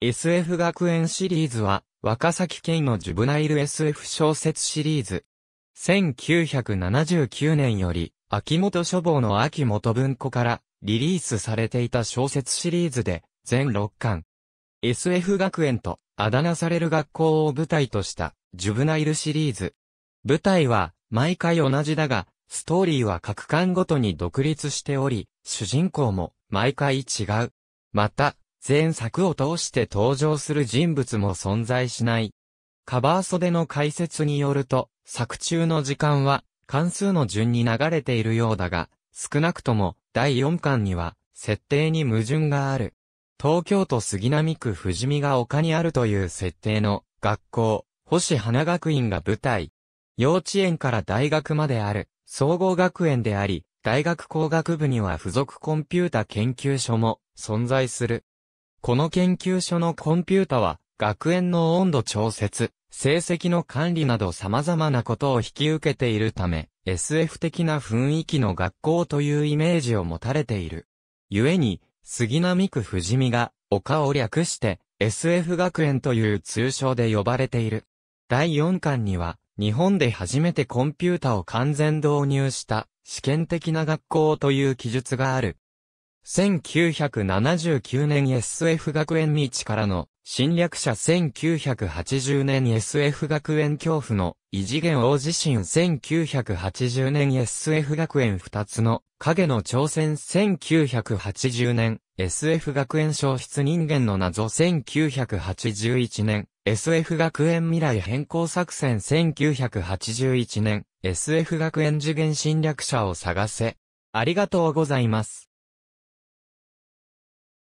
SF 学園シリーズは、若崎県のジュブナイル SF 小説シリーズ。1979年より、秋元書房の秋元文庫からリリースされていた小説シリーズで、全6巻。SF 学園とあだ名される学校を舞台としたジュブナイルシリーズ。舞台は毎回同じだが、ストーリーは各巻ごとに独立しており、主人公も毎回違う。また、前作を通して登場する人物も存在しない。カバー袖の解説によると、作中の時間は関数の順に流れているようだが、少なくとも第4巻には設定に矛盾がある。東京都杉並区富士見が丘にあるという設定の学校、星花学院が舞台。幼稚園から大学まである総合学園であり、大学工学部には付属コンピュータ研究所も存在する。この研究所のコンピュータは、学園の温度調節、成績の管理など様々なことを引き受けているため、SF 的な雰囲気の学校というイメージを持たれている。故に、杉並区富士見が、丘を略して、SF 学園という通称で呼ばれている。第4巻には、日本で初めてコンピュータを完全導入した、試験的な学校という記述がある。1979年 SF 学園未知からの侵略者1980年 SF 学園恐怖の異次元大地震1980年 SF 学園二つの影の挑戦1980年 SF 学園消失人間の謎1981年 SF 学園未来変更作戦1981年 SF 学園次元侵略者を探せありがとうございます。